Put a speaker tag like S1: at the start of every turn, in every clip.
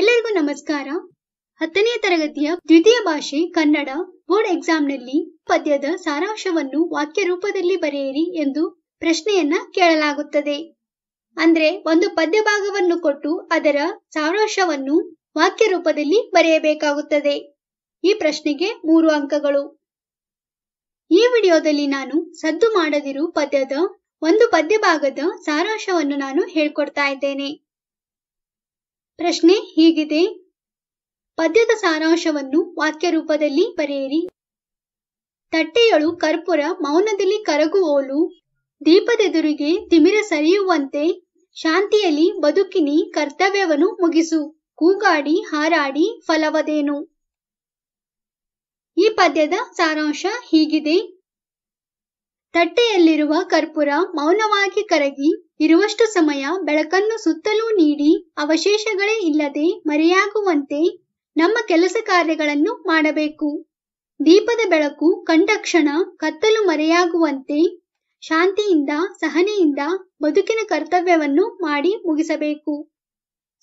S1: ಎಲ್ಲರಿಗೂ ನಮಸ್ಕಾರ ಹತ್ತನೇ ತರಗತಿಯ ದ್ವಿತೀಯ ಭಾಷೆ ಕನ್ನಡ ಬೋರ್ಡ್ ನಲ್ಲಿ ಪದ್ಯದ ಸಾರಾಂಶವನ್ನು ವಾಕ್ಯ ರೂಪದಲ್ಲಿ ಬರೆಯಿರಿ ಎಂದು ಪ್ರಶ್ನೆಯನ್ನ ಕೇಳಲಾಗುತ್ತದೆ ಅಂದ್ರೆ ಒಂದು ಪದ್ಯ ಭಾಗವನ್ನು ಕೊಟ್ಟು ಅದರ ಸಾರಾಂಶವನ್ನು ವಾಕ್ಯ ರೂಪದಲ್ಲಿ ಬರೆಯಬೇಕಾಗುತ್ತದೆ ಈ ಪ್ರಶ್ನೆಗೆ ಮೂರು ಅಂಕಗಳು ಈ ವಿಡಿಯೋದಲ್ಲಿ ನಾನು ಸದ್ದು ಮಾಡದಿರು ಪದ್ಯದ ಒಂದು ಪದ್ಯ ಭಾಗದ ಸಾರಾಂಶವನ್ನು ನಾನು ಹೇಳ್ಕೊಡ್ತಾ ಇದ್ದೇನೆ ಪ್ರಶ್ನೆ ಹೀಗಿದೆ ಪದ್ಯದ ಸಾರಾಂಶವನ್ನು ವಾಕ್ಯ ರೂಪದಲ್ಲಿ ಬರೆಯಿರಿ ತಟ್ಟೆಯಳು ಕರ್ಪೂರ ಮೌನದಲ್ಲಿ ಕರಗುವೋಲು ದೀಪದೆದುರಿಗೆ ತಿಮಿರ ಸರಿಯುವಂತೆ ಶಾಂತಿಯಲ್ಲಿ ಬದುಕಿನಿ ಕರ್ತವ್ಯವನ್ನು ಮುಗಿಸು ಕೂಗಾಡಿ ಹಾರಾಡಿ ಫಲವದೇನು ಈ ಪದ್ಯದ ಸಾರಾಂಶ ಹೀಗಿದೆ ತಟ್ಟೆಯಲ್ಲಿರುವ ಕರ್ಪೂರ ಮೌನವಾಗಿ ಕರಗಿ ಇರುವಷ್ಟು ಸಮಯ ಬೆಳಕನ್ನು ಸುತ್ತಲೂ ನೀಡಿ ಅವಶೇಷಗಳೇ ಇಲ್ಲದೆ ಮರೆಯಾಗುವಂತೆ ನಮ್ಮ ಕೆಲಸ ಕಾರ್ಯಗಳನ್ನು ಮಾಡಬೇಕು ದೀಪದ ಬೆಳಕು ಕಂಡಕ್ಷಣ ಕತ್ತಲು ಮರೆಯಾಗುವಂತೆ ಶಾಂತಿಯಿಂದ ಸಹನೆಯಿಂದ ಬದುಕಿನ ಕರ್ತವ್ಯವನ್ನು ಮಾಡಿ ಮುಗಿಸಬೇಕು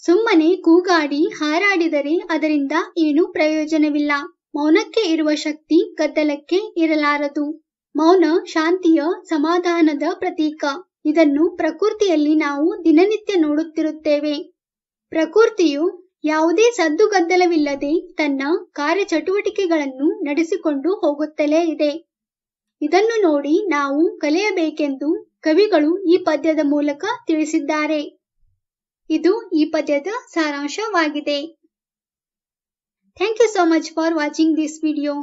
S1: ಸುಮ್ಮನೆ ಕೂಗಾಡಿ ಹಾರಾಡಿದರೆ ಅದರಿಂದ ಏನೂ ಪ್ರಯೋಜನವಿಲ್ಲ ಮೌನಕ್ಕೆ ಇರುವ ಶಕ್ತಿ ಗದ್ದಲಕ್ಕೆ ಇರಲಾರದು ಮೌನ ಶಾಂತಿಯ ಸಮಾಧಾನದ ಪ್ರತೀಕ ಇದನ್ನು ಪ್ರಕೃತಿಯಲ್ಲಿ ನಾವು ದಿನನಿತ್ಯ ನೋಡುತ್ತಿರುತ್ತೇವೆ ಪ್ರಕೃತಿಯು ಯಾವುದೇ ಸದ್ದುಗದ್ದಲವಿಲ್ಲದೆ ತನ್ನ ಕಾರ್ಯಚಟುವಟಿಕೆಗಳನ್ನು ನಡೆಸಿಕೊಂಡು ಹೋಗುತ್ತಲೇ ಇದೆ ಇದನ್ನು ನೋಡಿ ನಾವು ಕಲಿಯಬೇಕೆಂದು ಕವಿಗಳು ಈ ಪದ್ಯದ ಮೂಲಕ ತಿಳಿಸಿದ್ದಾರೆ ಇದು ಈ ಪದ್ಯದ ಸಾರಾಂಶವಾಗಿದೆ thank you so much for watching this video